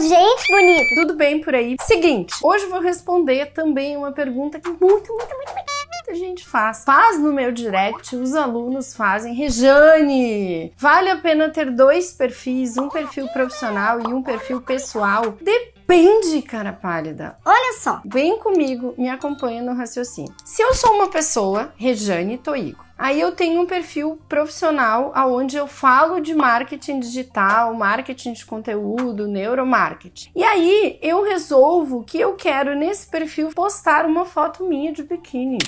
gente bonita! Tudo bem por aí? Seguinte, hoje vou responder também uma pergunta que muito, muito, muito, muito muita gente faz. Faz no meu direct, os alunos fazem. Rejane, vale a pena ter dois perfis, um perfil profissional e um perfil pessoal? Depende, cara pálida. Olha só. Vem comigo, me acompanha no raciocínio. Se eu sou uma pessoa, Rejane Toigo, Aí eu tenho um perfil profissional onde eu falo de marketing digital, marketing de conteúdo, neuromarketing. E aí eu resolvo que eu quero nesse perfil postar uma foto minha de biquíni.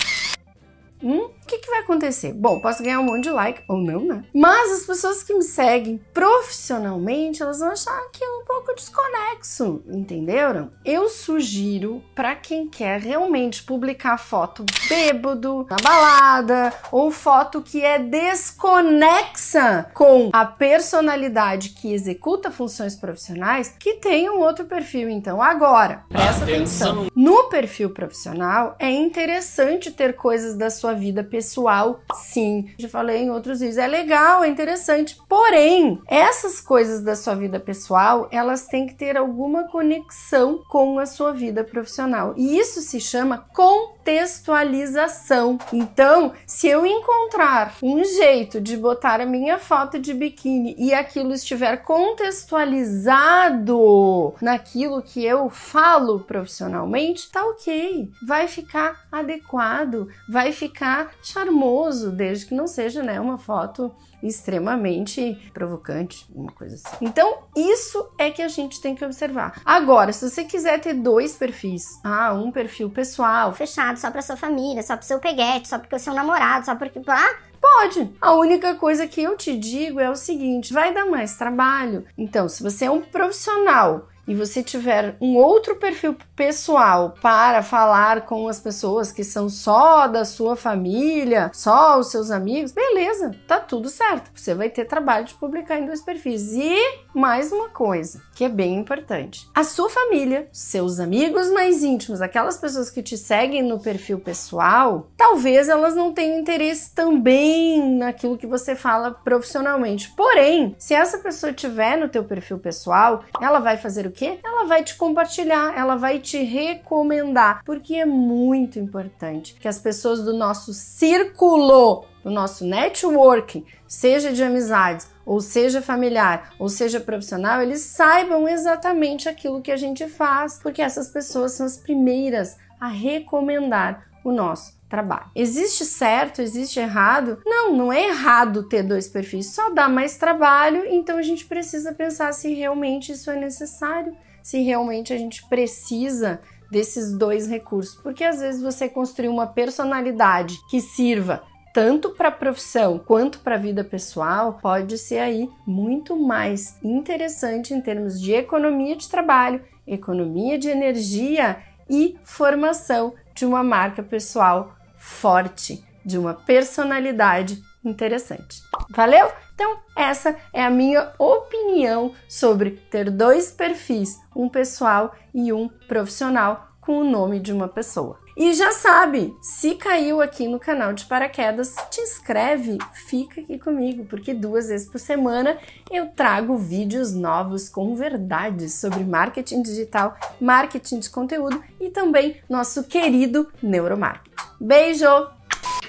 Hum? que, que vai acontecer? Bom, posso ganhar um monte de like ou não, né? Mas as pessoas que me seguem profissionalmente, elas vão achar aquilo é um pouco desconexo, entenderam? Eu sugiro para quem quer realmente publicar foto bêbado, na balada, ou foto que é desconexa com a personalidade que executa funções profissionais, que tenha um outro perfil. Então, agora, presta atenção. atenção. No perfil profissional, é interessante ter coisas da sua vida pessoal pessoal, sim. Já falei em outros vídeos, é legal, é interessante. Porém, essas coisas da sua vida pessoal, elas têm que ter alguma conexão com a sua vida profissional. E isso se chama com contextualização. Então, se eu encontrar um jeito de botar a minha foto de biquíni e aquilo estiver contextualizado naquilo que eu falo profissionalmente, tá ok. Vai ficar adequado, vai ficar charmoso, desde que não seja, né, uma foto extremamente provocante, uma coisa assim. Então, isso é que a gente tem que observar. Agora, se você quiser ter dois perfis, ah, um perfil pessoal, fechado só para sua família, só para seu peguete, só porque o é seu namorado, só porque ah, Pode. A única coisa que eu te digo é o seguinte: vai dar mais trabalho. Então, se você é um profissional e você tiver um outro perfil pessoal para falar com as pessoas que são só da sua família, só os seus amigos, beleza, tá tudo certo. Você vai ter trabalho de publicar em dois perfis. E mais uma coisa que é bem importante: a sua família, seus amigos mais íntimos, aquelas pessoas que te seguem no perfil pessoal, talvez elas não tenham interesse também naquilo que você fala profissionalmente. Porém, se essa pessoa tiver no teu perfil pessoal, ela vai fazer o que quê, ela vai te compartilhar, ela vai te recomendar, porque é muito importante que as pessoas do nosso círculo, do nosso networking, seja de amizades, ou seja familiar, ou seja profissional, eles saibam exatamente aquilo que a gente faz, porque essas pessoas são as primeiras a recomendar o nosso trabalho. Existe certo, existe errado? Não, não é errado ter dois perfis, só dá mais trabalho, então a gente precisa pensar se realmente isso é necessário, se realmente a gente precisa desses dois recursos, porque às vezes você construir uma personalidade que sirva tanto para a profissão quanto para a vida pessoal, pode ser aí muito mais interessante em termos de economia de trabalho, economia de energia e formação de uma marca pessoal forte, de uma personalidade interessante. Valeu? Então, essa é a minha opinião sobre ter dois perfis, um pessoal e um profissional, com o nome de uma pessoa. E já sabe, se caiu aqui no canal de paraquedas, te inscreve, fica aqui comigo, porque duas vezes por semana eu trago vídeos novos com verdades sobre marketing digital, marketing de conteúdo e também nosso querido neuromarketing. Beijo!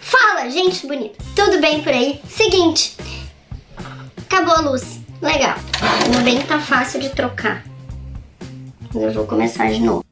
Fala, gente bonita! Tudo bem por aí? Seguinte, acabou a luz. Legal. Ainda bem que tá fácil de trocar. Mas eu vou começar de novo.